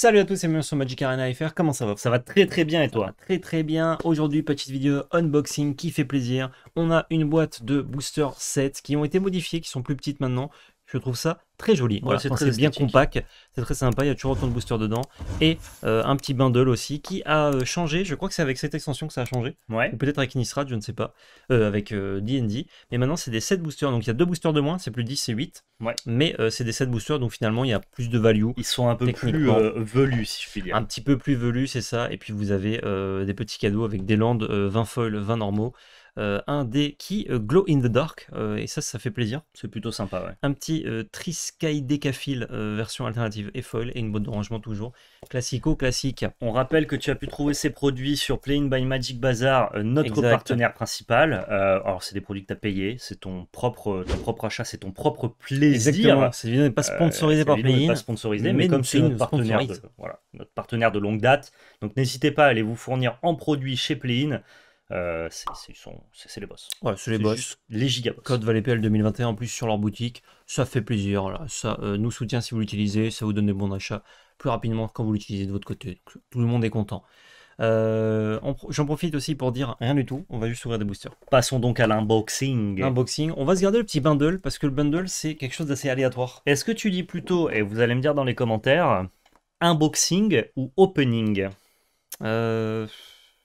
Salut à tous et bienvenue sur Magic Arena FR, comment ça va Ça va très très bien et toi Très très bien, aujourd'hui petite vidéo unboxing qui fait plaisir. On a une boîte de booster 7 qui ont été modifiées, qui sont plus petites maintenant, je trouve ça très joli. Voilà, c'est bien compact, c'est très sympa. Il y a toujours autant de boosters dedans et euh, un petit bundle aussi qui a euh, changé. Je crois que c'est avec cette extension que ça a changé, ouais. ou peut-être avec Innistrad, je ne sais pas, euh, avec D&D. Mais maintenant, c'est des 7 boosters, donc il y a deux boosters de moins, c'est plus 10, c'est 8. Ouais. Mais c'est des 7 boosters, donc finalement, il y a plus de value. Ils sont un peu plus velus, si je puis dire. Un petit peu plus velus, c'est ça. Et puis vous avez des petits cadeaux avec des landes 20 foils, 20 normaux. Euh, un des qui euh, glow in the dark, euh, et ça, ça fait plaisir. C'est plutôt sympa, ouais. Un petit Trisky Decafil version alternative et foil, et une boîte de rangement toujours. Classico, classique. On rappelle que tu as pu trouver ces produits sur Plain by Magic Bazaar, notre partenaire principal. alors, c'est des produits que tu as payés, c'est ton propre, ton propre achat, c'est ton propre plaisir. c'est n'est pas sponsorisé par Playin. pas sponsorisé mais, comme c'est notre partenaire, voilà, notre partenaire de longue date, donc n'hésitez pas à aller vous fournir en produits chez Playin. Euh, c'est les boss. Ouais, c'est les boss. Les gigaboss. Code ValetPL 2021 en plus sur leur boutique, ça fait plaisir. Ça euh, nous soutient si vous l'utilisez, ça vous donne des bons achats plus rapidement quand vous l'utilisez de votre côté. tout le monde est content. Euh, j'en profite aussi pour dire rien du tout, on va juste ouvrir des boosters. Passons donc à l'unboxing. Unboxing, on va se garder le petit bundle parce que le bundle c'est quelque chose d'assez aléatoire. Est-ce que tu dis plutôt, et vous allez me dire dans les commentaires, unboxing ou opening euh,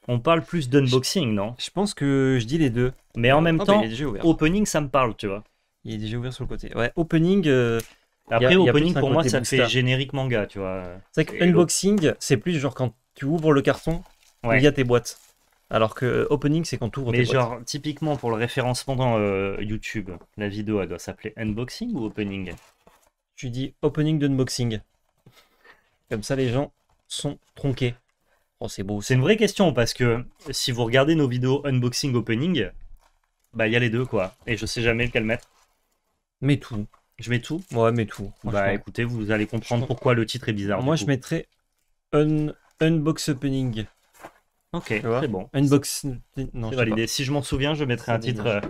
on parle plus d'unboxing, non Je pense que je dis les deux. Mais en même ah, temps, opening, ça me parle, tu vois. Il est déjà ouvert sur le côté. Ouais, opening. Euh, Après, opening, pour moi, ça fait générique manga, tu vois. C'est vrai que unboxing, c'est plus genre quand tu ouvres le carton, il y a tes boîtes. Alors que euh, opening, c'est quand tu ouvres Mais genre, typiquement, pour le référencement dans euh, YouTube, la vidéo, elle doit s'appeler unboxing ou opening Tu dis opening d'unboxing. Comme ça, les gens sont tronqués. Oh, c'est une vraie question parce que si vous regardez nos vidéos unboxing opening, bah il y a les deux quoi. Et je sais jamais lequel mettre. Mets tout. Je mets tout Ouais, mets tout. Bah écoutez, vous allez comprendre pourquoi le titre est bizarre. Moi je mettrais un... Unbox Opening. Ok, c'est bon. Unbox. Non, c'est validé. Si je m'en souviens, je mettrais un titre euh,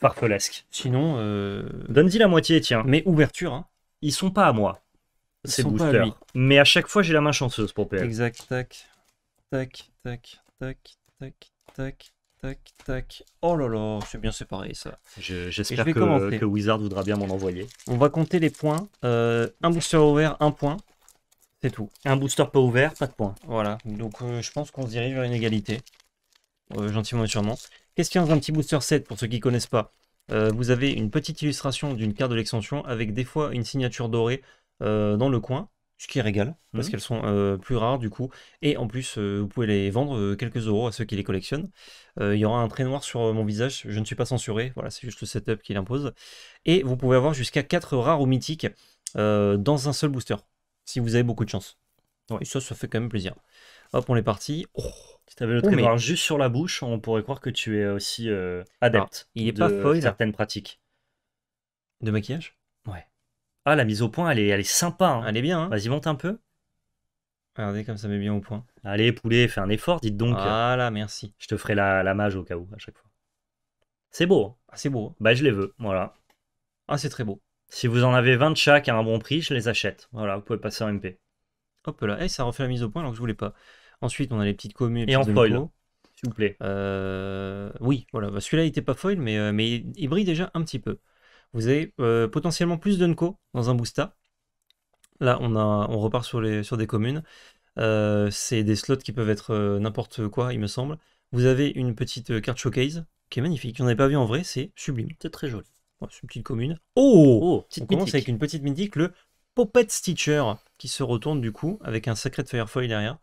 farfelesque. Sinon. Euh... Donne-y la moitié, tiens. Mais ouverture, hein. Ils sont pas à moi, Ils ces boosters. mais à chaque fois, j'ai la main chanceuse pour PL. Exact, tac. Tac, tac, tac, tac, tac, tac, tac. Oh là là, c'est bien séparé ça. J'espère je, que, que, Wizard voudra bien m'en envoyer. On va compter les points. Euh, un booster ouvert, un point. C'est tout. Un booster pas ouvert, pas de points. Voilà. Donc euh, je pense qu'on se dirige vers une égalité. Euh, gentiment et sûrement. Question un petit booster 7 pour ceux qui ne connaissent pas. vous avez une petite illustration d'une carte de l'extension avec des fois une signature dorée dans le coin ce qui régal, parce mhm. qu'elles sont euh, plus rares du coup, et en plus euh, vous pouvez les vendre euh, quelques euros à ceux qui les collectionnent. Il y aura un trait noir sur mon visage, je ne suis pas censuré, voilà, c'est juste le setup qui l'impose Et vous pouvez avoir jusqu'à 4 rares ou mythiques dans un seul booster, si vous avez beaucoup de chance. Et ça, ça fait quand même plaisir. Hop, on est parti. Oh. tu avais le trait oh, juste sur la bouche, on pourrait croire que tu es aussi adepte. Ah, il est pas folle. certaines pratiques. De maquillage ah, la mise au point, elle est, elle est sympa. Hein. Elle est bien, hein. Vas-y, monte un peu. Regardez comme ça met bien au point. Allez, poulet, fais un effort, dites donc. Voilà, merci. Je te ferai la, la mage au cas où, à chaque fois. C'est beau. Hein. Ah, c'est beau. Bah, je les veux, voilà. Ah, c'est très beau. Si vous en avez 20 de chaque à un bon prix, je les achète. Voilà, vous pouvez passer en MP. Hop là. Eh, ça refait la mise au point alors que je voulais pas. Ensuite, on a les petites communes. Et en foil. S'il vous plaît. Euh, oui, voilà. Bah, celui-là, il était pas foil, mais, euh, mais il brille déjà un petit peu. Vous avez euh, potentiellement plus de dans un Boosta. Là, on, a, on repart sur, les, des communes. Euh, c'est des slots qui peuvent être euh, n'importe quoi, il me semble. Vous avez une petite carte showcase qui est magnifique. J'en avais pas vu en vrai, c'est sublime. C'est très joli. c'est une petite commune. Oh, oh On commence avec une petite mythique, le Poppet Stitcher, qui se retourne du coup avec un sacré de Firefoil derrière.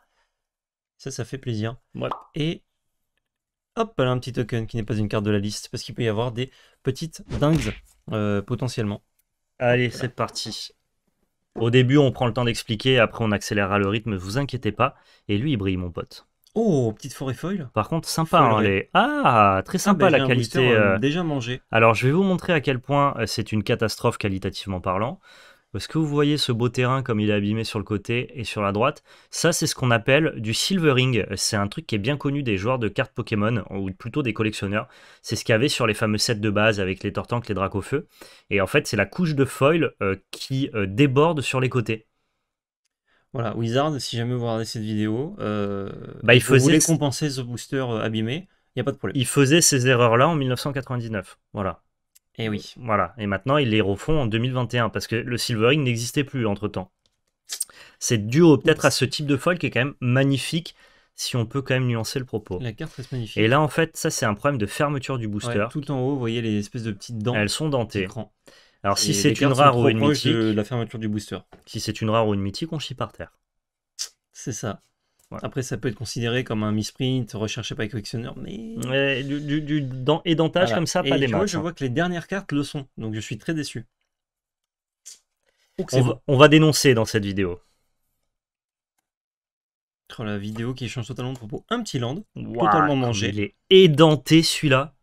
Ça, ça fait plaisir. Ouais. Et Hop un petit token qui n'est pas une carte de la liste, parce qu'il peut y avoir des petites dingues euh, potentiellement. Allez, c'est parti. Au début, on prend le temps d'expliquer, après on accélérera le rythme, vous inquiétez pas. Et lui, il brille, mon pote. Oh, petite forêt foil. Par contre, sympa, hein, les... Ah, très sympa ah, bah, la qualité. Hein, euh. Déjà mangé. Alors, je vais vous montrer à quel point euh, c'est une catastrophe qualitativement parlant. Parce que vous voyez ce beau terrain comme il est abîmé sur le côté et sur la droite Ça, c'est ce qu'on appelle du silvering. C'est un truc qui est bien connu des joueurs de cartes Pokémon, ou plutôt des collectionneurs. C'est ce qu'il y avait sur les fameux sets de base avec les tortanks, les dracs feu. Et en fait, c'est la couche de foil euh, qui euh, déborde sur les côtés. Voilà, Wizard, si jamais vous regardez cette vidéo, euh, bah, vous voulez compenser ce booster abîmé, il n'y a pas de problème. Il faisait ces erreurs-là en 1999. Voilà. Et eh oui, voilà. Et maintenant, ils les refont en 2021 parce que le Silvering n'existait plus entre temps. C'est dû peut-être à ce type de foil qui est quand même magnifique, si on peut quand même nuancer le propos. La carte reste magnifique. Et là, en fait, ça, c'est un problème de fermeture du booster. tout en haut, vous voyez les espèces de petites dents. Elles sont dentées. Alors, si c'est une rare ou une mythique. la fermeture du booster. Si c'est une rare ou une mythique, on chie par terre. C'est ça. Après, ça peut être considéré comme un misprint recherché par les collectionneurs, mais. du, du, du comme ça, pas des matchs. Moi, je hein. vois que les dernières cartes le sont, donc je suis très déçu. On va, dénoncer dans cette vidéo. Oh, la vidéo qui change totalement de propos. Un petit land, totalement mangé. Il est édenté celui-là.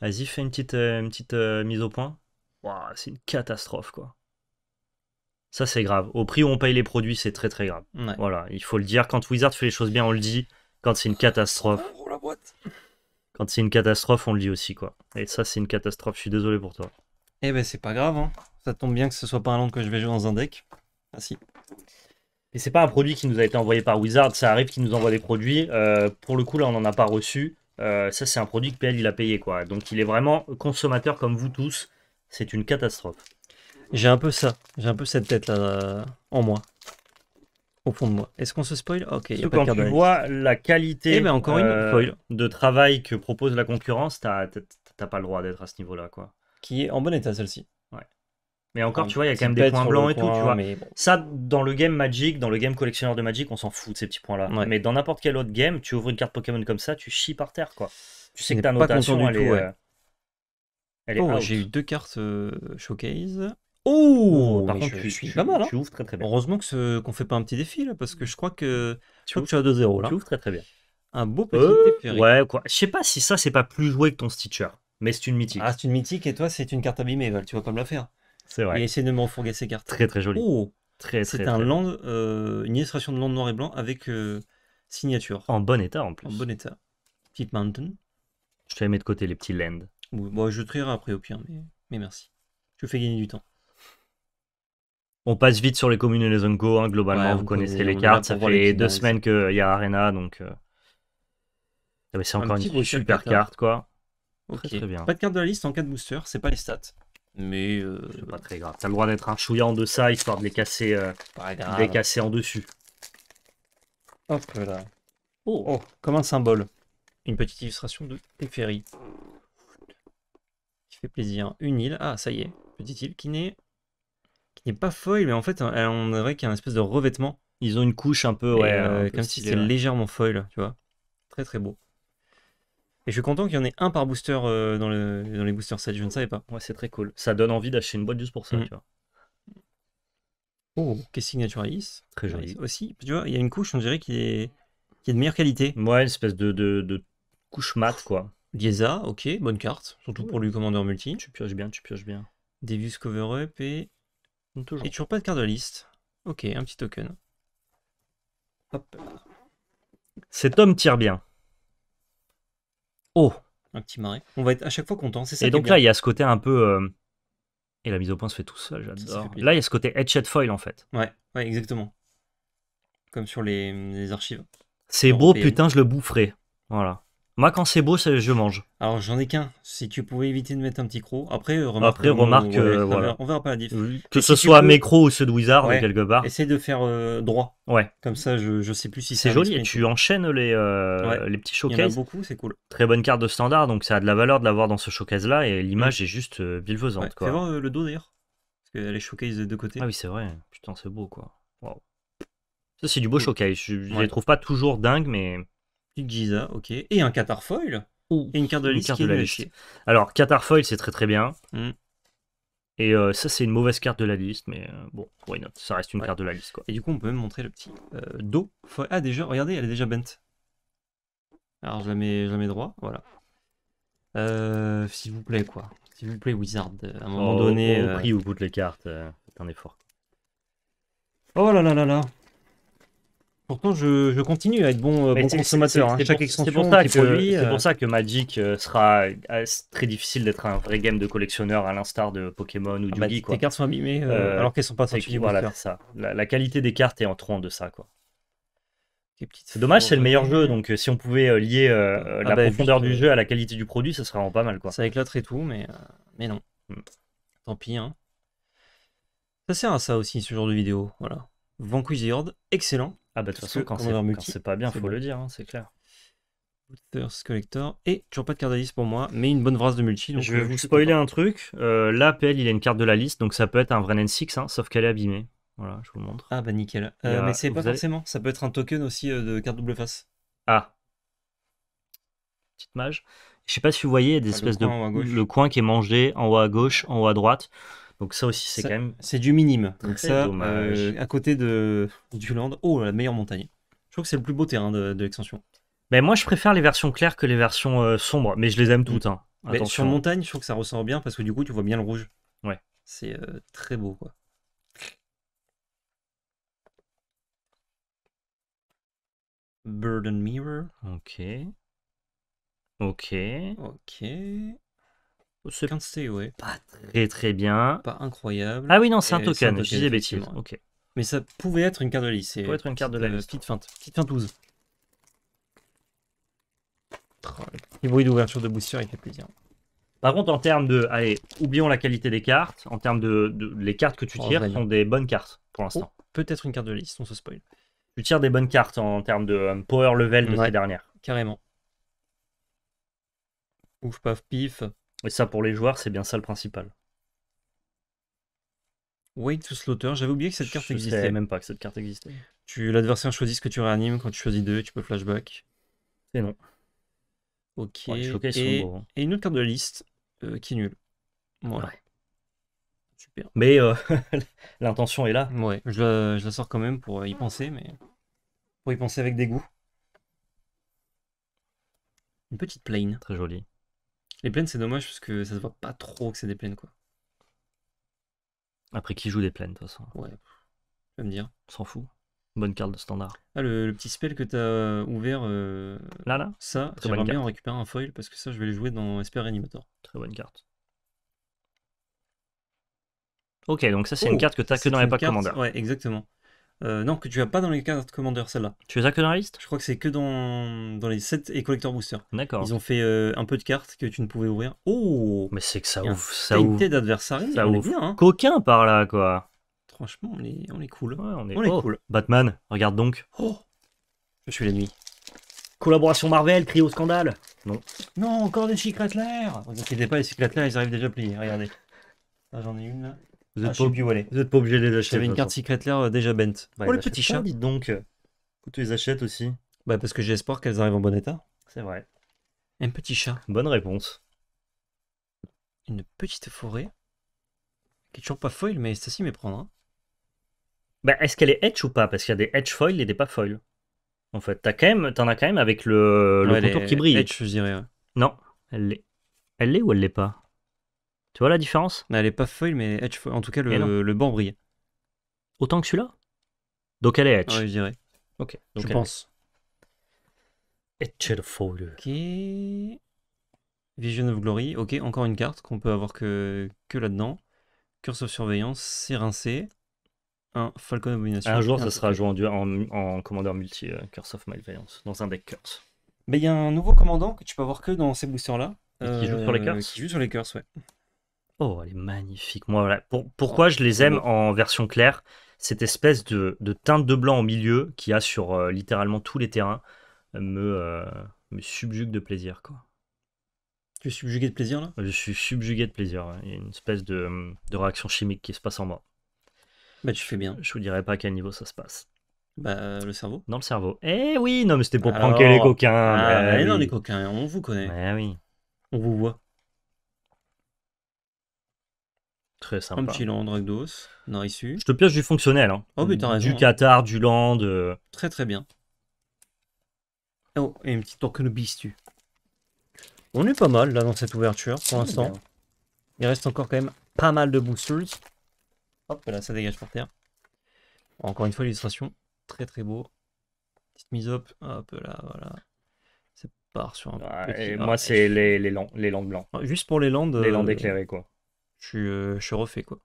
Vas-y, fais une petite, euh, petite euh, mise au point. c'est une catastrophe quoi. Ça, c'est grave. Au prix où on paye les produits, c'est très très grave. Voilà, il faut le dire. Quand Wizard fait les choses bien, on le dit. Quand c'est une catastrophe. Oh, Quand c'est une catastrophe, on le dit aussi, quoi. Et ça, c'est une catastrophe. Je suis désolé pour toi. Eh ben, c'est pas grave. Hein. Ça tombe bien que ce soit pas un land que je vais jouer dans un deck. Ah si. Et c'est pas un produit qui nous a été envoyé par Wizard. Ça arrive qu'il nous envoie des produits. Euh, pour le coup, là, on n'en a pas reçu. Euh, ça, c'est un produit que PL il a payé, quoi. Donc, il est vraiment consommateur comme vous tous. C'est une catastrophe. J'ai un peu ça. J'ai un peu cette tête-là euh, en moi. Au fond de moi. Est-ce qu'on se spoil Ok, quand tu vois la qualité eh ben, encore une euh, de travail que propose la concurrence, t'as pas le droit d'être à ce niveau-là. quoi. Qui est en bon état celle-ci. Ouais. Mais encore, tu vois, il y a quand même des points blancs et tout. Tu vois. Ça, dans le game Magic, dans le game collectionneur de Magic, on s'en fout de ces petits points-là. Mais dans n'importe quel autre game, tu ouvres une carte Pokémon comme ça, tu chies par terre. quoi. Tu sais que ta notation, du elle euh, est. Oh, j'ai eu deux cartes showcase. Oh, par contre, je, tu, suis pas mal. Hein. ouvres très très bien. Heureusement que qu'on fait pas un petit défi là, parce que je crois que tu, crois que tu as 2-0 là. Tu ouvres très très bien. Un beau euh, petit défi. Ouais, quoi. Je sais pas si ça c'est pas plus joué que ton Stitcher, mais c'est une mythique. Ah, c'est une mythique et toi c'est une carte abîmée, Val. Tu vois comme la faire. C'est vrai. Et essayer de me ces cartes. Très très joli. Oh, très C'est un land, euh, une illustration de land noir et blanc avec euh, signature. En bon état en plus. En bon état. Petite mountain. Je vais mettre de côté les petits lands. bon, bah, je trierai après au pire, mais, mais merci. Je fais gagner du temps. On passe vite sur les communes et les Unco, hein, globalement, vous connaissez les cartes. Ça fait deux semaines qu'il y a Arena, donc. Euh, ah c'est encore une super carte, quoi. Pas de carte de la liste en cas de booster, c'est pas les stats. Mais. Euh, c'est pas très grave. T'as le droit d'être un chouïa en ça histoire de les casser, euh, casser en dessus. Hop là. Oh. oh, comme un symbole. Une petite illustration de Teferi. Qui fait plaisir. Une île. Ah, ça y est. Petite île qui n'est il n'est pas foil, mais en fait, on dirait qu'il y a un espèce de revêtement. Ils ont une couche un peu, euh, comme si c'était légèrement foil, tu vois. Très très beau. Et je suis content qu'il y en ait un par booster euh, dans, les boosters 7 je ne savais pas. Ouais, c'est très cool. Ça donne envie d'acheter une boîte juste pour ça, mm. tu vois. Oh, qu'est Signature Très ah, joli. Aussi, tu vois, il y a une couche, on dirait qu'il est, qui est de meilleure qualité. Ouais, une espèce de, couche mat, quoi. Liesa, ok, bonne carte, surtout pour lui commandeur multi. Tu pioches bien, tu pioches bien. Devius Cover Up et toujours. Et toujours pas de carte de liste. Ok, un petit token. Hop. Cet homme tire bien. Oh Un petit marais. On va être à chaque fois content, c'est ça. Et donc là, il y a ce côté un peu. Euh, et la mise au point se fait tout seul, j'adore. Là, il y a ce côté headshot foil en fait. Ouais, ouais, exactement. Comme sur les, archives. C'est beau, putain, je le boufferai. Voilà. Moi, quand c'est beau, je mange. Alors, j'en ai qu'un. Si tu pouvais éviter de mettre un petit croc. Après, euh, remarque. Après, remarque. On, la Que ce soit mes crocs ou ceux de Wizard, quelque part. Essaye de faire euh, droit. Ouais. Comme ça, je, sais plus si c'est. joli. Et tu enchaînes les, euh, les petits showcases. Il y en a beaucoup, c'est cool. Très bonne carte de standard. Donc, ça a de la valeur de l'avoir dans ce showcase-là. Et l'image est juste bilvesante. Quoi. le dos d'ailleurs. Parce qu'elle les showcase de deux Ah oui, c'est vrai. Putain, c'est beau, quoi. Waouh. Ça, c'est du beau showcase. Je, les trouve pas toujours dingues, mais. Big Giza, ok. Et un catarfoil et une carte de la liste. qui de est la Alors, catarfoil, c'est très très bien. Mm. Et euh, ça, c'est une mauvaise carte de la liste, mais euh, bon, why not Ça reste une carte de la liste. Quoi. Et du coup, on peut même montrer le petit Do euh, dos. Ah, déjà, regardez, elle est déjà bent. Alors, je la mets, droit, voilà. S'il vous plaît, quoi. S'il vous plaît, Wizard, à un moment oh, donné. Au prix où bout de les cartes, c'est un effort. Oh là là là là Pourtant, je, continue à être bon, euh, consommateur. C'est pour ça que Magic euh, sera euh, très difficile d'être un vrai game de collectionneur à l'instar de Pokémon ou ah bah, du Les cartes sont abîmées alors qu'elles sont pas sorties. ça. La, qualité des cartes est en trop de ça. quoi. C'est dommage, c'est le meilleur jeu. Donc, si on pouvait lier ah la bah, profondeur du jeu à la qualité du produit, ça serait vraiment pas mal. quoi. Ça éclaterait et tout, mais, mais non. Hmm. Tant pis. Hein. Ça sert à ça aussi, ce genre de vidéo. Voilà. excellent. Ah bah de toute façon, quand c'est pas bien, faut le dire, hein, c'est clair. Collector. Et toujours pas de carte de liste pour moi, mais une bonne brasse de multi. Donc je vais euh, vous spoiler un truc. Euh, là, PL, il a une carte de la liste, donc ça peut être un vrai N6, hein, sauf qu'elle est abîmée. Voilà, je vous le montre. Ah bah nickel. Euh, mais c'est pas forcément, ça peut être un token aussi de carte double face. Ah. Petite mage. Je sais pas si vous voyez, il y a des espèces de. Le coin qui est mangé en haut à gauche, en haut à droite. Donc ça aussi, c'est quand même. C'est du minime. Donc ça, euh, à côté de du land, oh la meilleure montagne. Je trouve que c'est le plus beau terrain de, l'extension. Mais ben, moi, je préfère les versions claires que les versions euh, sombres, mais je les aime toutes. Mm. Hein. Ben, sur montagne, je trouve que ça ressort bien parce que du coup, tu vois bien le rouge. Ouais. C'est euh, très beau, quoi. Burden Mirror. Ok. Ok. Ok. Ce c'est ouais. Pas très très bien. Pas incroyable. Ah oui, non, c'est un, token, je disais Ok. Mais ça pouvait être une carte de liste. Ça pouvait être une carte de la euh, liste. Petite feinte. Petite feinte 12. Le d'ouverture de booster, il fait plaisir. Par contre, en termes de. Allez, oublions la qualité des cartes. En termes de. les cartes que tu oh, tires sont des bonnes cartes pour oh, l'instant. Peut-être une carte de liste, on se spoil. Tu tires des bonnes cartes en, termes de euh, power level de ces dernières. Carrément. Ouf, paf, pif. Et ça, pour les joueurs, c'est bien ça le principal. Wait to Slaughter, j'avais oublié que cette carte existait. même pas que cette carte existait. Tu L'adversaire choisit ce que tu réanimes, quand tu choisis deux, tu peux flashback. C'est non. Ok. Hein. et, une autre carte de liste euh, qui est nulle. Ouais. Super. Mais euh, l'intention est là. Ouais, je la, je sors quand même pour y penser, mais pour y penser avec dégoût. Une petite plane. Très jolie. Les plaines, c'est dommage parce que ça se voit pas trop que c'est des plaines, quoi. Après, qui joue des plaines, de toute façon Ouais, je vais me dire. S'en fout. Bonne carte de standard. Ah, le, petit spell que t'as euh, ouvert. Euh, là, là Ça, j'aimerais bien en récupérer un foil parce que ça, je vais le jouer dans Esper Animator. Très bonne carte. Ok, donc ça, c'est oh, une carte que t'as que dans les packs Ouais, exactement. Euh, non, que tu as pas dans les cartes commandeur celle-là. Tu es as que dans la liste Je crois que c'est que dans, dans les 7 et Collector Booster. D'accord. Ils ont fait euh, un peu de cartes que tu ne pouvais ouvrir. Oh Mais c'est que ça ouf. Ça ouvre. d'adversaire. Ça ouvre. Coquin hein. par là, quoi. Franchement, on est, on cool. on est, oh, cool. Batman, regarde donc. Oh Je suis nuit. Collaboration Marvel, crie au scandale. Non. Non, encore des l'air Ne vous inquiétez pas, les l'air, ils arrivent déjà pliés. Regardez. Ah, j'en ai une là. Vous n'êtes ah, pas, obligé de les acheter. J'avais une carte Secret Lair euh, déjà bent. Bah, oh, les petits chats. Dites donc. que tu les achètes aussi Bah, parce que j'espère qu'elles arrivent en bon état. C'est vrai. Un petit chat. Bonne réponse. Une petite forêt. Qui est toujours pas foil, mais Stassi m'y prendra. Hein. Bah, est-ce qu'elle est edge ou pas Parce qu'il y a des edge foil et des pas foil. En fait, t'as quand même, t'en as quand même avec le, contour qui brille. Edge, je dirais. Non, elle l'est. Elle l'est ou elle l'est pas tu vois la différence bah, Elle est pas feuille mais edge En tout cas, le, eh le banc brille. Autant que celui-là Donc elle est edge. Ouais, je dirais. Ok, je pense. Edge foil. Ok. Vision of Glory. Ok, encore une carte qu'on peut avoir que, que là-dedans. Curse of Surveillance, c'est rincé. Un Falcon Abomination. Un jour, ça sera joué en, en, commandeur multi euh, Curse of Malveillance, dans un deck curse. Mais il y a un nouveau commandant que tu peux avoir que dans ces boosters-là. qui joue sur les euh, curse Qui joue sur les curse ouais. Oh, elle est magnifique. Moi, voilà. pourquoi ah, je les aime en version claire Cette espèce de, teinte de blanc au milieu qui a sur euh, littéralement tous les terrains euh, me, subjugue de plaisir. Quoi. Tu es subjugué de plaisir là Je suis subjugué de plaisir. Il y a une espèce de, réaction chimique qui se passe en moi. Bah tu fais bien. Je vous dirai pas à quel niveau ça se passe. Bah euh, le cerveau. Dans le cerveau. Eh oui, non, mais c'était pour pranker les coquins. Ah, non, les coquins, on vous connaît, oui. on vous voit. Très sympa. Un petit land Rakdos, issu. Je te pioche du fonctionnel. Hein. Oh, mais t'as raison. Du hein. Qatar, du land. Euh. Très très bien. Oh, et une petite tu. On est pas mal là dans cette ouverture pour l'instant. Il reste encore quand même pas mal de boosters. Hop là, ça dégage par terre. Encore une fois, l'illustration. Très très beau. Petite mise up. Hop là, voilà. Ça part sur un. petit... moi, c'est les, les, landes, les landes blancs. Ah, juste pour les landes. Les euh, landes éclairées, quoi je suis, euh, refait quoi.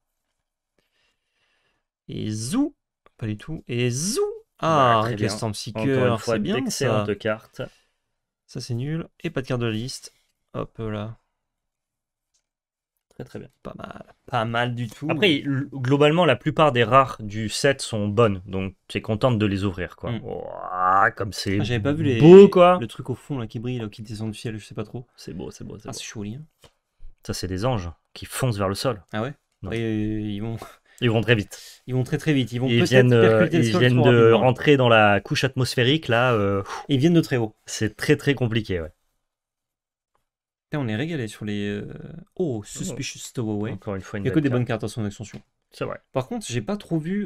Et zou, pas du tout. Et zou, ah, bah, voilà, Encore une c'est bien ça. cartes. Ça c'est nul. Et pas de carte de liste. Hop là. Très très bien. Pas mal. Pas mal du tout. Après, globalement, la plupart des rares du set sont bonnes, donc tu es contente de les ouvrir, quoi. Hmm. comme c'est ah, pas vu les... beau, quoi. Le truc au fond là qui brille, qui descend du ciel, je sais pas trop. C'est beau, c'est beau. Ah, c'est joli. Hein. Ça, c'est des anges qui foncent vers le sol. Ah ouais euh, ils vont. Ils vont très vite. Ils vont très très vite. Ils vont ils viennent, euh, ils viennent de rentrer dans la couche atmosphérique là. Euh, ils viennent de très haut. C'est très très compliqué, ouais. on est régalé sur les. Euh, oh, Suspicious Stowaway. Encore une fois, Il n'y a que des bonnes hein. cartes à son extension. C'est vrai. Par contre, j'ai pas trop vu.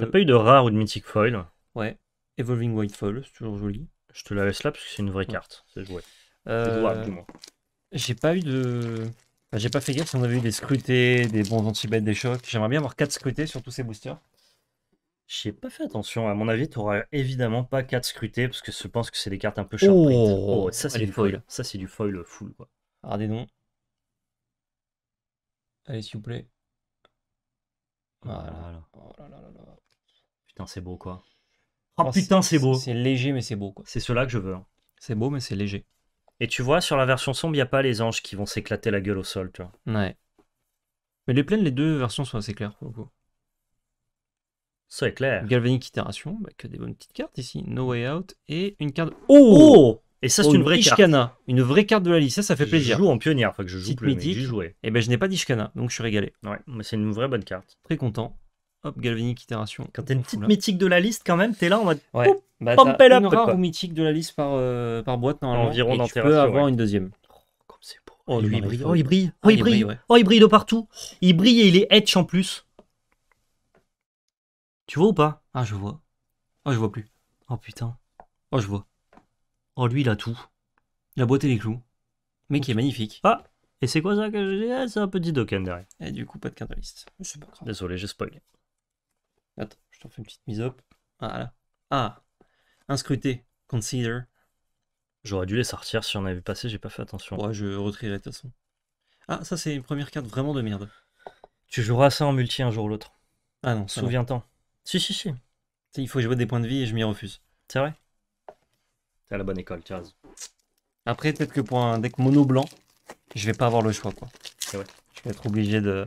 T'as pas eu de rare ou de mythic foil Ouais. Evolving White Foil, c'est toujours joli. Je te la laisse là parce que c'est une vraie carte. C'est joué. moins. J'ai pas eu de. Bah, j'ai pas fait gaffe si on avait eu des scrutés, des bons anti-bêtes, des chocs. J'aimerais bien avoir 4 scrutés sur tous ces boosters. J'ai pas fait attention. À mon avis, t'auras évidemment pas 4 scrutés parce que je pense que c'est des cartes un peu sharp. Oh, oh, ça c'est du foil. Ça c'est du foil full Regardez ah, donc. Allez s'il vous plaît. Voilà. Oh oh putain c'est beau quoi. Oh, putain c'est beau. C'est léger mais c'est beau quoi. C'est cela que je veux. Hein. C'est beau mais c'est léger. Et tu vois, sur la version sombre, il n'y a pas les anges qui vont s'éclater la gueule au sol, tu vois. Ouais. Mais les plaines, les deux versions sont assez claires pour le coup. C'est clair. Galvanic Itération, bah, que des bonnes petites cartes ici. No Way Out et une carte. Oh, oh Et ça, c'est oh, une, vraie Ishkana. Une vraie carte de la liste, ça, ça fait plaisir. Je joue en pionnière, faut que je joue plus, mais Et eh ben, je n'ai pas d'Ishkana, donc je suis régalé. Ouais, mais c'est une vraie bonne carte. Très content hop, galvanique itération. Quand t'es une petite mythique de la liste, quand même, t'es là en mode. Ouais. bah, up, une rare ou mythique de la liste par, euh, par boîte Environ et tu peux avoir une deuxième. Oh, comme c'est beau. Oh, lui, il brille. Oh, il brille. Oh, il ah, brille. Oh, il brille de partout. Il brille et il est etch en plus. Tu vois ou pas Ah, je vois. Oh, je vois plus. Oh putain. Oh, je vois. Oh, lui, il a tout. La boîte et les clous. Mais qui est magnifique. Ah Et c'est quoi ça que j'ai ah, C'est un petit token derrière. Et du coup, pas de carte de liste. Pas Désolé, j'ai spoilé. Attends, je t'en fais une petite mise up. Voilà. Ah, inscruté, consider. J'aurais dû les sortir si on avait passé, j'ai pas fait attention. Ouais, je retirerai de toute façon. Ah, ça c'est une première carte vraiment de merde. Tu joueras ça en multi un jour ou l'autre. Ah non, souviens-t'en. Si, si, si. Il faut jouer des points de vie et je m'y refuse. C'est vrai T'es à la bonne école, tu Après, peut-être que pour un deck mono blanc, je vais pas avoir le choix, quoi. vrai. Je vais être obligé de,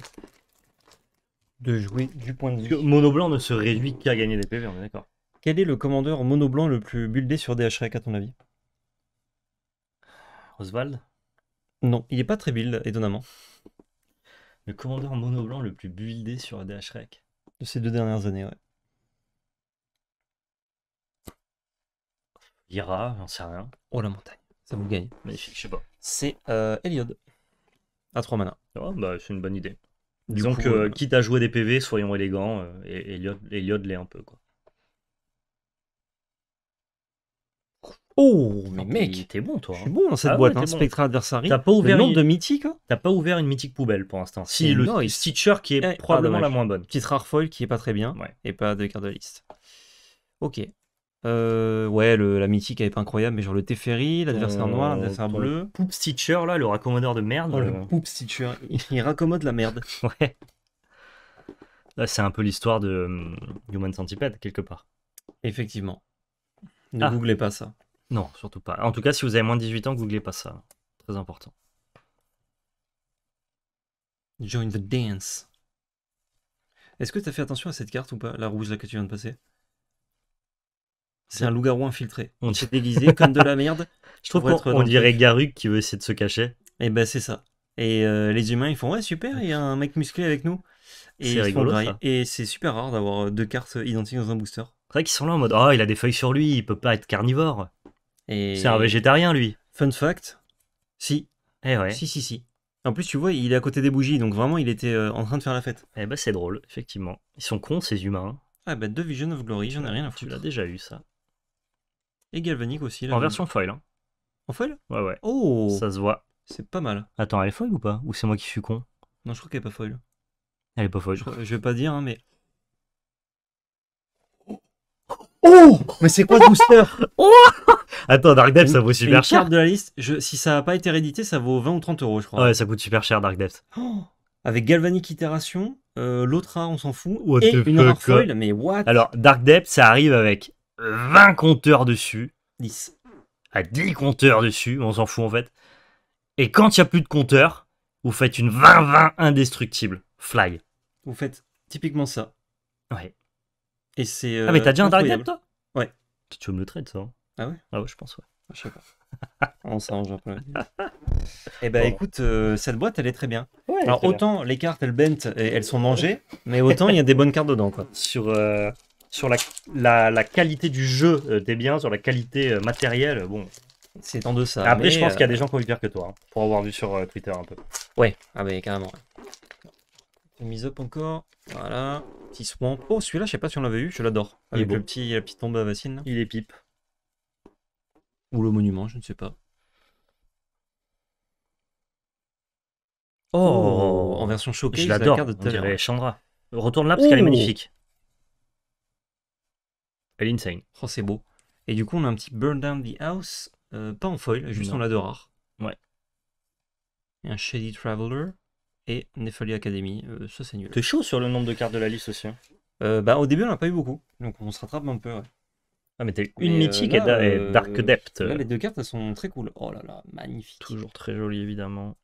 de jouer du point de vue. Monoblanc ne se réduit qu'à gagner des PV, on est d'accord. Quel est le commandeur monoblanc le plus buildé sur DHREC à ton avis Oswald Non, il est pas très build, étonnamment. Le commandeur monoblanc le plus buildé sur DHREC De ces deux dernières années, ouais. Ira, j'en sais rien. Oh la montagne, ça vous gagne. Magnifique, je sais pas. C'est Eliod. Euh, à 3 mana. Ah, bah, c'est une bonne idée. Disons que, euh, quitte à jouer des PV, soyons élégants, euh, et l'est un peu, quoi. Oh, mais ah, mec, t'es bon, toi. Je suis hein. bon dans cette ah boîte, hein, Spectra Adversary. T'as pas ouvert le nombre une- de mythique hein. T'as pas ouvert une mythique poubelle pour l'instant. Si, le Stitcher qui est eh, probablement la moins bonne. petite rare foil qui est pas très bien et pas de carte de liste. Ok, euh, ouais, le, la mythique est pas incroyable, mais genre le Teferi, l'adversaire euh, noir, l'adversaire bleu. Poop Stitcher, là, le raccommodeur de merde. Oh, le euh. Poop Stitcher, il, raccommode la merde. ouais. Là, c'est un peu l'histoire de euh, Human Centipede, quelque part. Effectivement. Ne ah. googlez pas ça. Non, surtout pas. En tout cas, si vous avez moins de 18 ans, googlez pas ça. Très important. Join the dance. Est-ce que tu as fait attention à cette carte ou pas La rouge là que tu viens de passer c'est un loup-garou infiltré. On s'est déguisé comme de la merde. Je trouve qu'on dirait Garuk qui veut essayer de se cacher. Et eh ben c'est ça. Et euh, les humains ils font ouais super, il y a un mec musclé avec nous. Et rigolo, Et c'est super rare d'avoir euh, deux cartes identiques dans un booster. C'est vrai qu'ils sont là en mode oh il a des feuilles sur lui, il peut pas être carnivore. Et... C'est un végétarien lui. Fun fact. Si. Eh ouais. Si si si. En plus, tu vois, il est à côté des bougies, donc vraiment, il était euh, en train de faire la fête. Et eh ben, c'est drôle, effectivement. Ils sont cons, ces humains. Ah ben, vision of Glory, j'en ai rien à foutre. Tu l'as déjà eu, ça. Et galvanique aussi. Là, en version foil. hein. En foil Ouais, ouais. Oh Ça se voit. C'est pas mal. Attends, elle est foil ou pas Ou c'est moi qui suis con Non, je crois qu'elle est pas foil. Elle est pas foil. Je, vais pas dire, hein, mais. Oh Mais c'est quoi le booster oh Attends, Dark Depth, ça vaut super cher. de la liste, je- si ça n'a pas été réédité, ça vaut 20 ou 30 euros, je crois. Ouais, ça coûte super cher, Dark Depth. Oh avec Galvanic Itération, euh, l'autre on s'en fout. et une rare foil, mais what Alors, Dark Depth, ça arrive avec 20 compteurs dessus, 10, à 10 compteurs dessus, on s'en fout en fait. Et quand il n'y a plus de compteurs vous faites une 20-20 indestructible. Fly. Vous faites typiquement ça. Ouais. Et c'est. ah, mais t'as déjà un Dark toi Ouais. Tu veux me le trade, ça hein Ah ouais Ah ouais, je pense, ouais. Ah, je sais pas. on s'arrange un peu. Eh ben, écoute, euh, cette boîte, elle est très bien. Alors, autant les cartes, elles bent et elles sont mangées, mais autant il y a des bonnes cartes dedans, quoi. Sur. Euh, sur la, qualité du jeu euh, des biens, sur la qualité euh, matérielle, bon. C'est en ça. Après, je pense euh, qu'il y a des gens qui ont pire que toi, hein, pour avoir vu sur Twitter un peu. Ouais, ah bah carrément. Mise up encore. Voilà. Petit swamp. Oh, celui-là, je sais pas si on l'avait eu, je l'adore. Avec le petit, la tombe à Il est pipe. Ou le monument, je ne sais pas. Oh, oh. en version showcase, je l'adore. Chandra. Retourne là parce qu'elle est magnifique. Elle est insane. Oh, c'est beau. Et du coup, on a un petit Burn Down the House, euh, pas en foil, juste en de rare. Ouais. Et un Shady Traveler et Nefali Academy. Euh, ça, c'est nul. T'es chaud sur le nombre de cartes de la liste aussi. Hein. Euh, bah, au début, on a pas eu beaucoup. Donc, on se rattrape un peu. Ah, mais t'as une mythique et Dark Depth. les deux cartes, elles sont très cool. Oh là là, magnifique. Toujours très joli, évidemment.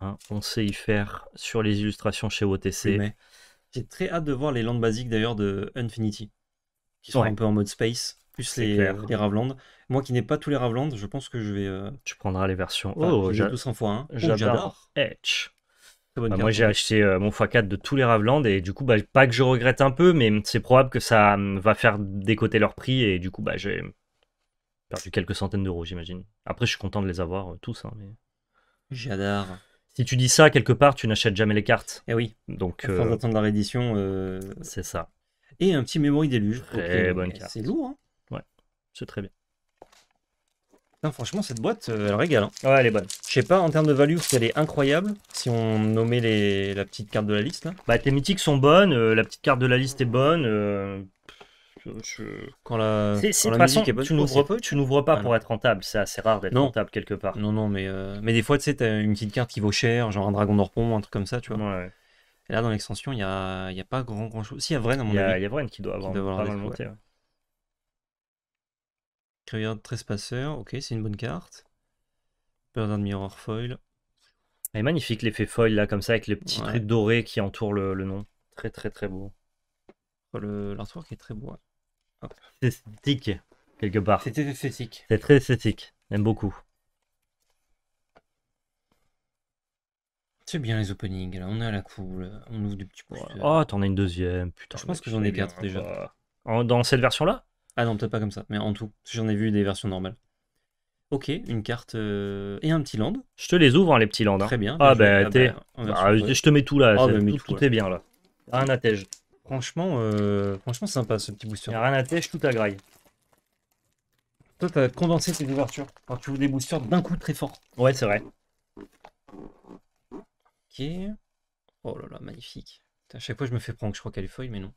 Hein, on sait y faire sur les illustrations chez OTC. J'ai très hâte de voir les landes basiques d'ailleurs de Infinity qui sont un peu en mode space, plus les, Ravland. Moi qui n'ai pas tous les Ravland, je pense que je vais. Euh, tu prendras les versions. oh, j'ai tous en fois 1 J'adore. Bah, moi j'ai hein. acheté euh, mon x4 de tous les Ravland et du coup bah, pas que je regrette un peu mais c'est probable que ça hum, va faire décoter leur prix et du coup bah, j'ai perdu quelques centaines d'euros j'imagine. Après je suis content de les avoir euh, tous. Hein, mais... J'adore. Si tu dis ça quelque part tu n'achètes jamais les cartes. Eh oui. Donc, attendre la réédition. C'est ça et un petit Memory Déluge. Euh, bonne carte. C'est lourd, hein Ouais, c'est très bien. Non, franchement, cette boîte, euh, elle régale. Hein. Ouais, elle est bonne. Je sais pas, en termes de value, si elle est incroyable, si on nommait les... la petite carte de la liste. Bah, tes mythiques sont bonnes, euh, la petite carte de la liste est bonne. Quand la, est, façon, tu n'ouvres pas, tu ah pas pour être rentable. C'est assez rare d'être rentable quelque part. Non, non, mais, mais des fois, tu sais, t'as une petite carte qui vaut cher, genre un dragon d'orpon, un truc comme ça, tu vois. Ouais. Et là, dans l'extension, il n'y a, y a pas grand, grand chose. Si, il y a Vren, à mon il avis. Il y a Vren qui doit avoir, qui doit pas mal monté. ok, c'est une bonne carte. d'un Mirror Foil. est magnifique l'effet foil là, comme ça, avec les petits trucs dorés qui entourent le, nom. Très, très, très beau. Oh, l'artwork est très beau. C'est esthétique, quelque part. C'est esthétique. C'est très esthétique. J'aime beaucoup. C'est bien les openings, là, on est à la cool, on ouvre du petits points. Oh, ah, t'en as une deuxième, putain. Je pense que j'en ai quatre déjà. dans cette version-là Ah non, peut-être pas comme ça, mais en tout, j'en ai vu des versions normales. Ok, une carte euh, et un petit land. Je te les ouvre, hein, les petits lands. Hein. Très bien. Ah, bah, bah t'es. Ah, je te mets tout là, ah, bah, tout, est bien là. Rien à tège. Franchement, euh, franchement sympa ce petit booster. Y rien à tège, tout à graille. Toi, t'as condensé ces ouvertures quand tu ouvres des boosters d'un coup très fort. Ouais, c'est vrai. Oh là là, magnifique. À chaque fois, je me fais prendre, je crois qu'elle est feuille, mais non.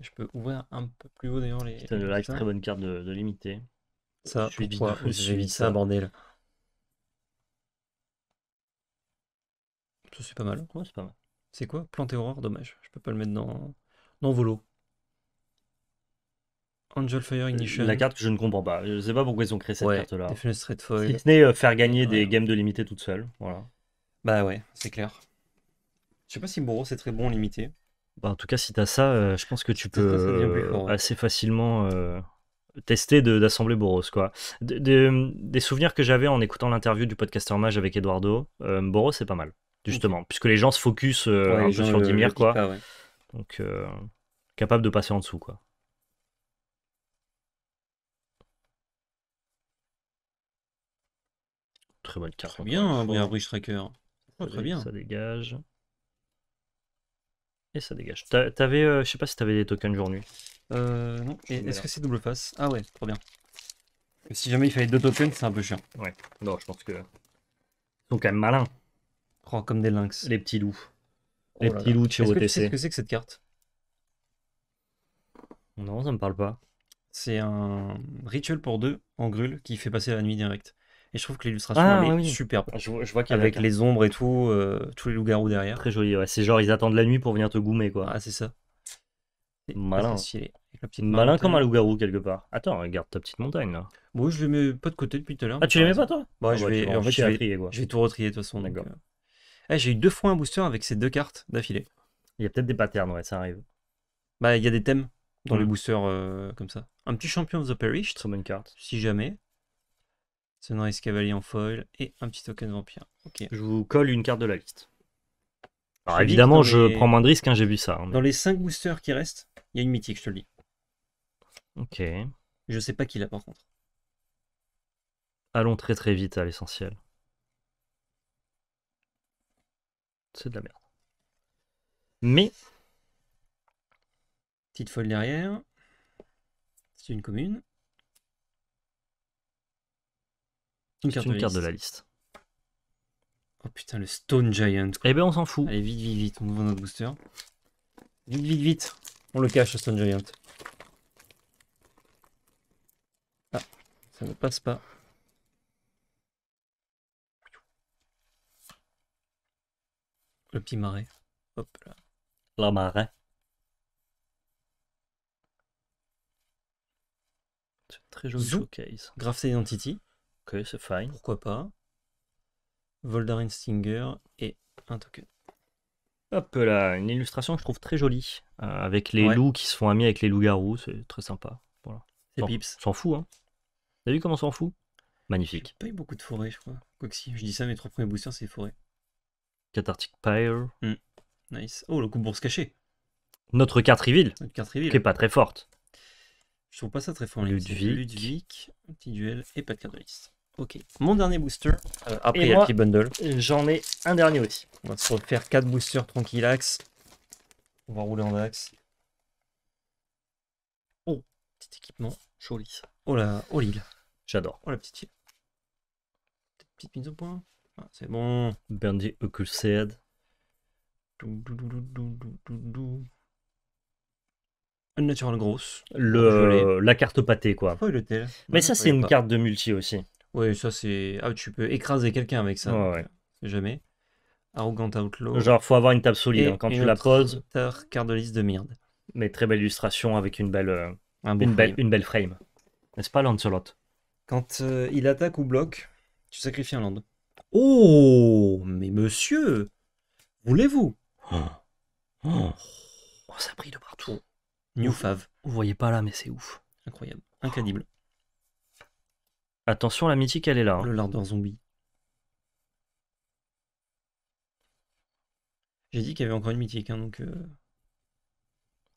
Je peux ouvrir un peu plus haut d'ailleurs les. Putain, très bonne carte de, de limité. Ça, je pourquoi j'ai ça, bordel Ça, c'est pas mal. c'est pas mal. C'est quoi Planté horreur, dommage. Je peux pas le mettre dans, dans Volo. Angel Fire euh, Ignition. La carte que je ne comprends pas. Je sais pas pourquoi ils ont créé cette carte-là. Si ce n'est euh, faire gagner des games de limité toute seule. Voilà. Bah ouais, c'est clair. Je sais pas si Boros c'est très bon limité. Bah en tout cas, si t'as ça, euh, je pense que tu peux euh, assez facilement euh, tester d'assembler Boros. Quoi. des souvenirs que j'avais en écoutant l'interview du podcaster Mage avec Eduardo, Boros c'est pas mal, justement, puisque les gens se focus un peu sur Dimir. Quoi. Donc, capable de passer en dessous. quoi. Très bonne carte. Bien, un hein, Tracker. Ah, très bien. Ça dégage. Et ça dégage. T'avais, avais euh, je sais pas si t'avais des tokens jour-nuit. Euh, non. Est-ce que c'est double face Ah ouais, trop bien. Si jamais il fallait deux tokens, c'est un peu chiant. Ouais. Non, je pense que. Ils sont quand même malins. Oh, comme des lynx. Les petits loups. Oh Les petits loups de chez OTC. qu'est ce que c'est que cette carte Non, ça me parle pas. C'est un rituel pour deux en grul qui fait passer la nuit direct. Et je trouve que l'illustration ah, est superbe. Je, vois Avec les ombres et tout, euh, tous les loups-garous derrière. Très joli, ouais. C'est genre ils attendent la nuit pour venir te goumer, quoi. Ah, c'est ça. Malin. Malin comme un loup-garou quelque part. Attends, regarde ta petite montagne là. Bon, je ne mets pas de côté depuis tout à l'heure. Ah, tu l'aimais pas toi bah, je, ah bah, vais, en fait, je, vais, tout retrier de toute façon. Euh. Eh, j'ai eu deux fois un booster avec ces deux cartes d'affilée. Il y a peut-être des patterns, ouais, ça arrive. Bah, il y a des thèmes dans les boosters euh, comme ça. Un petit champion of the Perished. Très bonne carte. Si jamais un Cavalier en foil et un petit token vampire. Je vous colle une carte de la liste. Alors évidemment, je prends moins de risques, hein, j'ai vu ça. Hein, Dans les 5 boosters qui restent, il y a une mythique, je te le dis. Ok. Je sais pas qui l'a par contre. Allons très très vite à l'essentiel. C'est de la merde. Mais. Petite folle derrière. C'est une commune. Une carte, de, la liste. Oh putain, le Stone Giant. Eh ben, on s'en fout. Allez, vite, vite, vite, on ouvre notre booster. Vite, vite, vite. On le cache, le Stone Giant. Ah, ça ne passe pas. Le petit marais. Hop là. La marais. Très joli Zou. showcase. Identity. Ok, c'est fine, pourquoi pas. Voldaren Stinger et un token. Hop là, une illustration que je trouve très jolie, euh, avec les loups qui se font amis avec les loups-garous, c'est très sympa. Voilà. C'est Pips. S'en fout, hein. T'as vu comment s'en fout Magnifique. J'ai pas eu beaucoup de forêts, je crois. Quoi que si, je dis ça, mes trois premiers boosters, c'est forêt. Cathartic Pyre. Hmm. Nice. Oh, le coup pour se cacher. Notre carte reveal. Notre carte reveal. Qui est pas très forte. Je trouve pas ça très fort. Ludwig. Ludwig, petit duel et pas de carte de liste. Ok. Mon dernier booster. Euh, après, il y a bundle. J'en ai un dernier aussi. On va se refaire 4 boosters tranquillax. On va rouler en axe. Oh, petit équipement. Joli. Oh là, oh l'île. J'adore. Oh la petite fille. Petite mise au point. Ah, c'est bon. dou dou. Une naturelle grosse. Le, la carte pâtée, quoi. Mais ça, c'est une carte de multi aussi. Oui, ça, c'est. Ah, tu peux écraser quelqu'un avec ça. Jamais. Arrogant Outlaw. Genre, faut avoir une table solide. Hein. quand tu la poses. Carte de liste de merde. Mais très belle illustration avec une belle, euh, une, belle une belle frame. N'est-ce pas, Lancelot Quand euh, il attaque ou bloque, tu sacrifies un land. Oh, mais monsieur Voulez-vous oh. Oh. oh, ça brille de partout. New Fav. Vous voyez pas là, mais c'est ouf. Incroyable. Incroyable. Oh. Attention, la mythique, elle est là. Hein. Le lardeur zombie. J'ai dit qu'il y avait encore une mythique, hein, donc euh.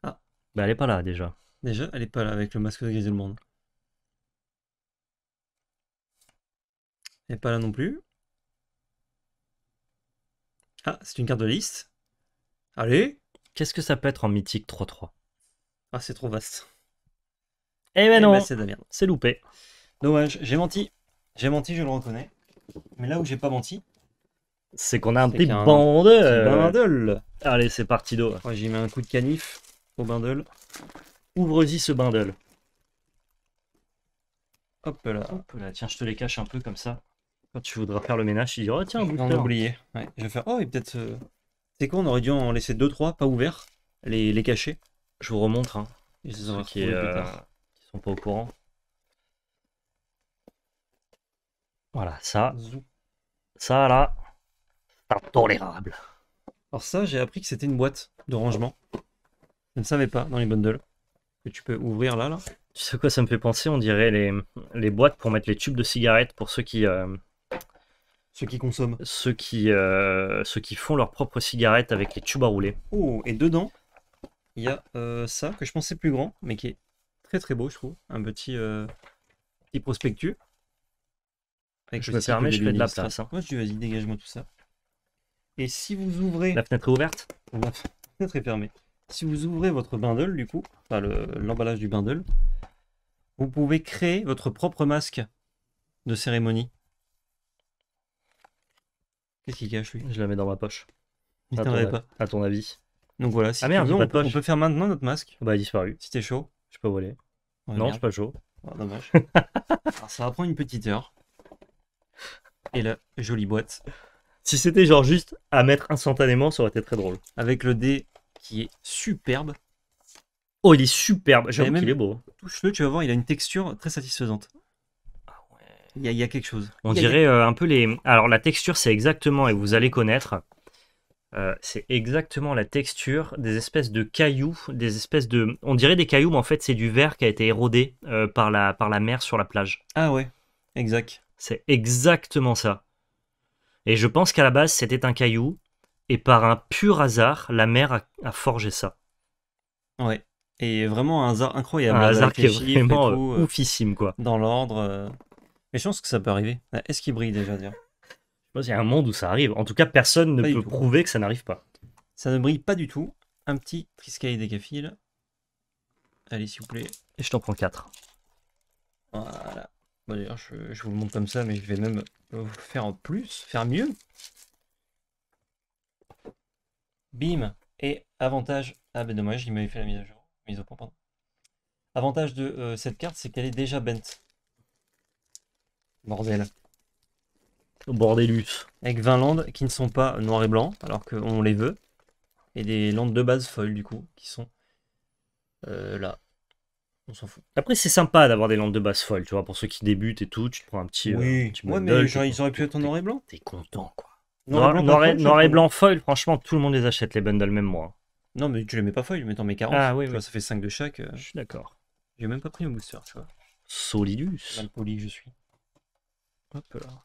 ah Bah, elle est pas là déjà. déjà, elle est pas là avec le masque de monde. Elle est pas là non plus. Ah, c'est une carte de liste. Allez, Qu'est-ce que ça peut être en mythique 3-3 ah, c'est trop vaste. Eh ben eh non, ben, c'est c'est loupé. Dommage, j'ai menti. J'ai menti, je le reconnais. Mais là où j'ai pas menti, c'est qu'on a un petit un Allez, c'est parti d'eau. Oh, j'y mets un coup de canif au bundle. Ouvre-y ce bundle. Hop là. Hop là. Tiens, je te les cache un peu comme ça. Quand tu voudras faire le ménage, tu diras, tiens, On hein. a oublié. Je vais faire, oh, et peut-être. Euh, c'est quoi, on aurait dû en laisser 2-3 pas ouverts, les, les cacher. Je vous remontre, hein. Ils ceux euh, qui, sont pas au courant. Voilà, ça. Ça, là, intolérable. Alors ça, j'ai appris que c'était une boîte de rangement. Je ne savais pas dans les bundles. Que tu peux ouvrir là, là. Tu sais quoi, ça me fait penser, on dirait les, les boîtes pour mettre les tubes de cigarettes pour ceux qui... Euh, ceux qui consomment. Ceux qui, euh, ceux qui font leurs propres cigarettes avec les tubes à rouler. Oh, et dedans, il y a euh, ça que je pensais plus grand, mais qui est très très beau, je trouve. Un petit, euh, petit prospectus. Avec je me permets, je fais de la place. Hein. Moi, je dis vas-y, dégage-moi tout ça. Et si vous ouvrez. La fenêtre est ouverte La fenêtre est fermée. Si vous ouvrez votre bundle, du coup, enfin l'emballage du bundle, vous pouvez créer votre propre masque de cérémonie. Qu'est-ce qu'il cache lui Je la mets dans ma poche. Il ne pas. à ton avis. Donc voilà, ah, si ah merde, on, peut, faire maintenant notre masque. Oh, bah, disparu. Si t'es chaud. Je peux voler. non, je suis pas chaud. Ah, dommage. ça va prendre une petite heure. Et la jolie boîte. Si c'était genre juste à mettre instantanément, ça aurait été très drôle. Avec le dé qui est superbe. Oh, il est superbe. J'avoue qu'il est beau. Touche-le, tu vas voir, il a une texture très satisfaisante. Ah il y, a, il y a quelque chose. On dirait euh, un peu les. Alors, la texture, c'est exactement, et vous allez connaître, euh, c'est exactement la texture des espèces de cailloux, des espèces de... On dirait des cailloux, mais en fait c'est du verre qui a été érodé euh, par, la, par la mer sur la plage. Ah ouais, exact. C'est exactement ça. Et je pense qu'à la base c'était un caillou, et par un pur hasard, la mer a, forgé ça. Ouais, et vraiment un hasard incroyable. Un hein, hasard qui est vraiment euh, oufissime, quoi. Dans l'ordre. Mais je pense que ça peut arriver. Est-ce qu'il brille déjà, il y un monde où ça arrive. En tout cas, personne ne peut prouver que ça n'arrive pas. Ça ne brille pas du tout. Un petit Triscaille des Allez, s'il vous plaît. Et je t'en prends 4. Voilà. Bon, D'ailleurs, je, vous le montre comme ça, mais je vais même faire en plus, faire mieux. Bim. Et avantage. Ah, ben dommage, il m'avait fait la mise à jour. Mise au point, Avantage de euh, cette carte, c'est qu'elle est déjà bent. Bordel au bord des bordelus avec 20 landes qui ne sont pas noir et blanc alors qu'on les veut et des landes de base foil du coup qui sont euh, là on s'en fout après c'est sympa d'avoir des landes de base foil tu vois pour ceux qui débutent et tout tu prends un petit euh, oui ouais, mais genre, ils auraient pu être en noir et blanc t'es content quoi noir, et, blanc foil franchement tout le monde les achète les bundles même moi non mais tu les mets pas foil ah, tu les mets 40 ah oui, ça fait 5 de chaque euh. je suis d'accord j'ai même pas pris mon booster tu vois solidus mal poli je suis hop là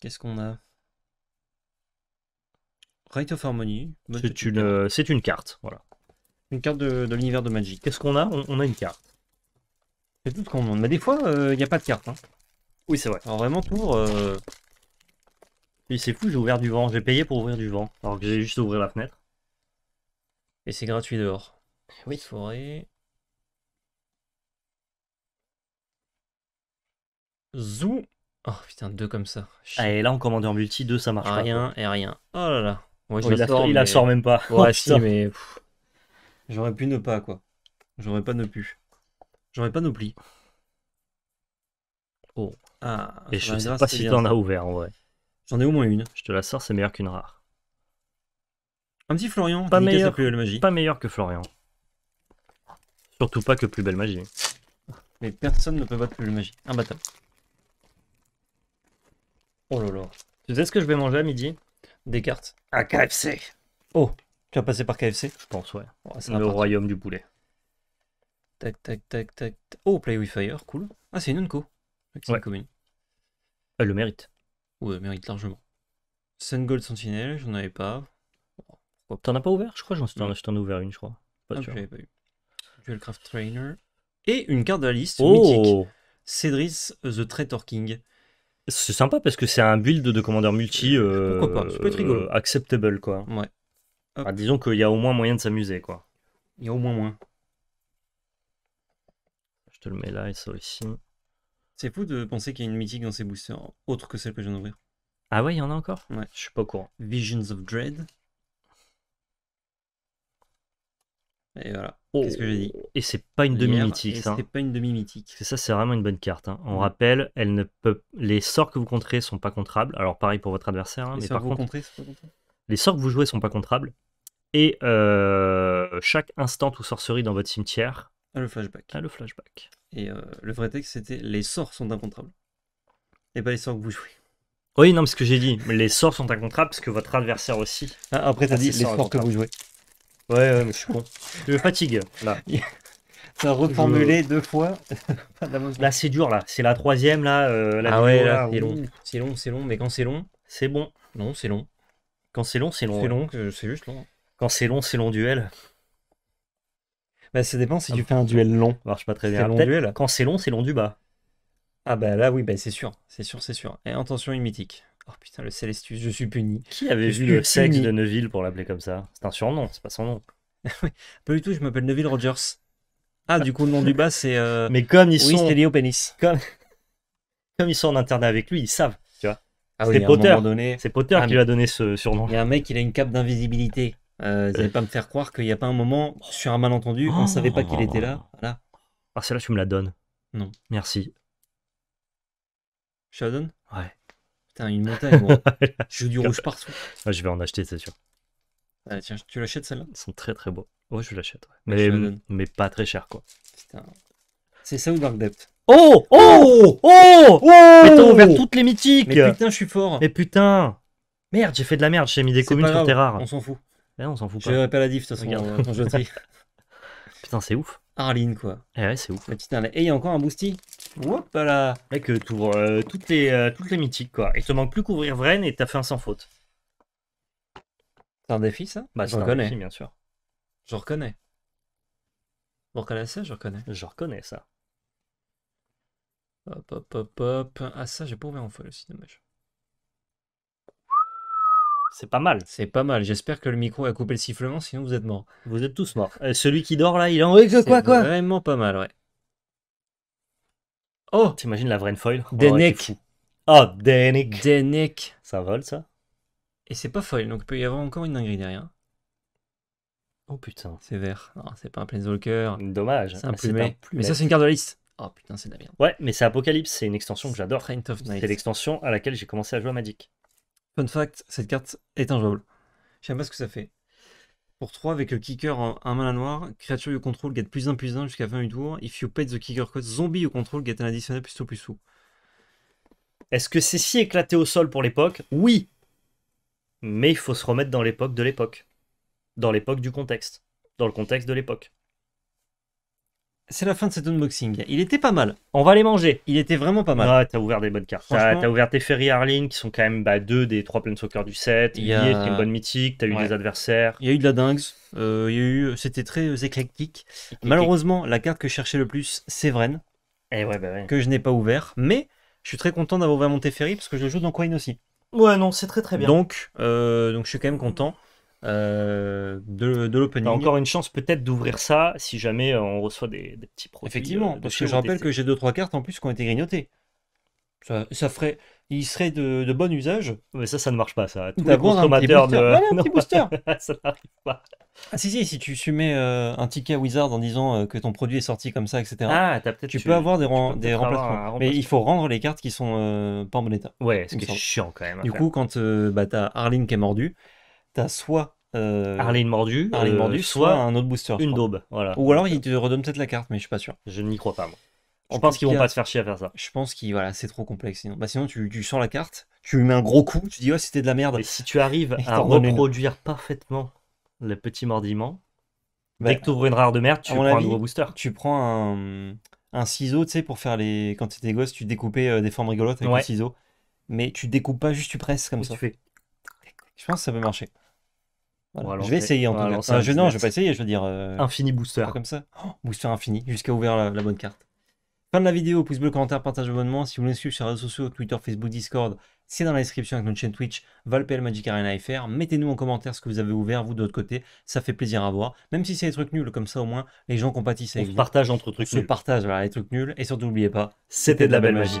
Qu'est-ce qu'on a Right of Harmony. Euh, c'est une, carte, voilà. Une carte de, l'univers de Magic. Qu'est-ce qu'on a on, a une carte. C'est tout ce qu'on demande. Mais bah, des fois, il euh, n'y a pas de carte. Hein. Oui, c'est vrai. Alors vraiment, pour... Euh... C'est fou, j'ai ouvert du vent. J'ai payé pour ouvrir du vent. Alors que j'ai juste ouvert la fenêtre. Et c'est gratuit dehors. Oui. Forêt. Zoom. Oh putain, deux comme ça. Allez là et là, en multi, deux, ça marche rien et rien. Oh là là. Oh, il, la sort, même pas. Ouais, oh, si, mais. J'aurais pu ne pas, quoi. J'aurais pas ne plus J'aurais pas plis. Oh. Ah, et je sais pas si t'en as ouvert en vrai. J'en ai au moins une. Je te la sors, c'est meilleur qu'une rare. Un petit Florian, pas meilleur, pas meilleur que Florian. Surtout pas que plus belle magie. Mais personne ne peut battre plus belle magie. Imbattable. Oh là là. Tu sais ce que je vais manger à midi Des cartes. À KFC. Oh, tu vas passer par KFC Je pense, ouais. le royaume du poulet. Tac, tac, tac, tac. Oh, Play with Fire, cool. Ah, c'est une unco. C'est ouais. commune. Elle euh, le mérite. Ouais, elle mérite largement. Sun Gold Sentinel, j'en avais oh, pas. T'en as pas ouvert Je crois que j'en ai ouvert une, je crois. Pas ah, Pas eu. Craft Trainer. Et une carte de la liste oh mythique. Cédric the Traitor King. C'est sympa parce que c'est un build de commandeur multi. Euh, euh, acceptable, quoi. Ouais. disons qu'il y a au moins moyen de s'amuser, quoi. Il y a au moins moins. Je te le mets là et ça aussi. C'est fou de penser qu'il y a une mythique dans ces boosters, autre que celle que je viens d'ouvrir. Ah ouais, il y en a encore Ouais. Je suis pas au courant. Visions of Dread. Et voilà. Qu'est-ce que j'ai dit oh. Et hein. c'est pas une demi-mythique. C'est pas une demi-mythique. ça, c'est vraiment une bonne carte. Hein. On mm. rappelle, elle ne peut... les sorts que vous contrez sont pas contrables. Alors pareil pour votre adversaire, hein, les mais par contrez, les sorts que vous jouez sont pas contrables. Et euh, chaque instant ou sorcerie dans votre cimetière ah, a le flashback. le flashback. Et euh, le vrai texte, c'était les sorts sont incontrables. Et pas les sorts que vous jouez. Oui, non, mais ce que j'ai dit, les sorts sont incontrables parce que votre adversaire aussi. Ah, après, t'as dit les sorts que vous jouez. Ouais, ouais, mais je suis con. Je me fatigue, là. Ça reformulé deux fois. là, c'est dur, là. C'est la troisième, là. Euh, la ah mmh. c'est long. C'est long, mais quand c'est long, c'est bon. Non, c'est long. Quand c'est long, c'est long. C'est long, c'est juste long. Quand c'est long, c'est long duel. Bah, ça dépend si tu ah. fais un duel long. Ça marche pas très bien. duel. Quand c'est long, c'est long du bas. Ah bah là, oui, ben c'est sûr. C'est sûr, c'est sûr. Et attention, une mythique. Oh putain, le Celestus, je suis puni. Qui avait vu le sexe de Neville pour l'appeler comme ça C'est un surnom, c'est pas son nom. pas du tout, je m'appelle Neville Rogers. Ah, du coup, le nom du bas, c'est. Euh, mais comme ils oui, sont. lié Penis. Comme... comme... ils sont en internet avec lui, ils savent, tu vois. Ah c'est Potter, donné... c'est Potter ah, qui lui a donné ce surnom. Il y a un mec, il a une cape d'invisibilité. Euh, vous n'allez pas me faire croire qu'il n'y a pas un moment, sur un malentendu, on ne oh. savait pas qu'il était là. Oh. Voilà. Ah, celle-là, tu me la donnes. Non. Merci. Je la donne Ouais. Putain, une montagne, moi. veux du rouge partout. je vais en acheter, c'est sûr. tiens, tu l'achètes celle-là Ils sont très très beaux. Ouais, je l'achète. Mais, mais pas très cher, quoi. C'est ça ou Dark Depth Oh Oh Oh Oh, oh Mais t'as ouvert oh toutes les mythiques Mais putain, je suis fort Mais putain Merde, j'ai fait de la merde, j'ai mis des communes sur terre On s'en fout. Eh, on s'en fout pas. vais pas la diff, de toute façon, Regarde. putain, c'est ouf. Arline, quoi. Eh ouais, c'est ouf. et il y a encore un boosty Hop là Mec, tu ouvres euh, toutes, les, euh, toutes les mythiques, quoi. Il te manque plus qu'ouvrir Vren et t'as fait un sans faute. C'est un défi, ça hein Bah, je reconnais. bien sûr. Je reconnais. Vous reconnaissez Je reconnais. Je reconnais ça. Hop, hop, hop, hop. Ah, ça, j'ai pas ouvert en folie aussi, dommage. C'est pas mal. C'est pas mal. J'espère que le micro a coupé le sifflement, sinon vous êtes morts. Vous êtes tous morts. Euh, celui qui dort là, il est en. Quoi, quoi, quoi vraiment pas mal, ouais. Oh T'imagines la vraie foil Denick Oh, Denick ah, Denick Ça vole, ça Et c'est pas foil, donc il peut y avoir encore une dinguerie derrière. Oh putain. C'est vert. c'est pas un Planeswalker. Dommage. C'est un, ah, plus. Mais ça, c'est une carte de la liste. Oh putain, c'est de la Ouais, mais c'est Apocalypse, c'est une extension que j'adore. C'est l'extension à laquelle j'ai commencé à jouer à Magic. Fun fact, cette carte est injouable. Je sais pas ce que ça fait. Pour 3 avec le kicker un mana noir, créature you control get plus 1 plus 1 jusqu'à 20 du tour. If you pay the kicker code zombie you control get un additionnel plus plus 2. Est-ce que c'est si éclaté au sol pour l'époque Oui Mais il faut se remettre dans l'époque de l'époque. Dans l'époque du contexte. Dans le contexte de l'époque. C'est la fin de cet unboxing. Il était pas mal. On va les manger. Il était vraiment pas mal. Ah, t'as ouvert des bonnes cartes. T'as ouvert tes Ferry Harling qui sont quand même bah, deux des trois soccer du set. Il y a- eu une bonne mythique. T'as eu des adversaires. Il y a eu de la dingue. Euh, il y a eu... C'était très euh, éclectique. Malheureusement, la carte que je cherchais le plus, c'est Vren, eh bah que je n'ai pas ouvert. Mais je suis très content d'avoir ouvert mon Teferi parce que je le joue dans Coin aussi. Ouais, non, c'est très très bien. Donc, euh, donc je suis quand même content. Euh, de, l'opening. Encore une chance peut-être d'ouvrir ça si jamais euh, on reçoit des, petits produits. Effectivement, euh, parce que je rappelle que j'ai deux trois cartes en plus qui ont été grignotées. Ça, ferait, il serait de, bon usage. Mais ça, ça ne marche pas, ça. Tous un consommateurs de... Voilà, un petit booster. ça Ah si si, si tu, soumets un ticket à Wizard en disant que ton produit est sorti comme ça, etc. Ah, tu, peux avoir des, des remplacements. mais il faut rendre les cartes qui sont pas en bon état. Ouais, ce qui est chiant quand même. Du coup, quand bah, as Arlene qui est mordue t'as soit euh, mordue, euh, Mordu, soit, un autre booster. Une daube, voilà. Ou alors il te redonne peut-être la carte, mais je suis pas sûr. Je n'y crois pas, moi. Je, pense, qu'ils vont pas te faire chier à faire ça. Je pense qu'il... voilà, c'est trop complexe. Sinon, bah, sinon tu, tu, sens la carte, tu lui mets un gros coup, tu dis Oh, c'était de la merde. Et si tu arrives à reproduire parfaitement le petit mordiment, bah, dès que tu ouvres une rare de merde, tu prends un nouveau booster. Tu prends un, un ciseau, tu sais, pour faire les. Quand t'étais gosse, tu découpais euh, des formes rigolotes avec le un ciseau. Mais tu découpes pas, juste tu presses comme ça. Tu je pense que ça peut marcher. je vais essayer en tout cas. Ah, je, non, je vais pas essayer, je veux dire. Euh, infini booster. comme ça. Oh, booster infini, jusqu'à ouvrir la, bonne carte. Fin de la vidéo, pouce bleu, commentaire, partage, abonnement. Si vous voulez nous suivre sur les réseaux sociaux, Twitter, Facebook, Discord, c'est dans la description avec notre chaîne Twitch, Valpel Magic Arena FR. Mettez-nous en commentaire ce que vous avez ouvert, vous de l'autre côté. Ça fait plaisir à voir. Même si c'est des trucs nuls, comme ça au moins, les gens compatissent avec On vous. partage entre trucs nuls. partage, les trucs nuls. Et surtout, n'oubliez pas, c'était de la belle magie.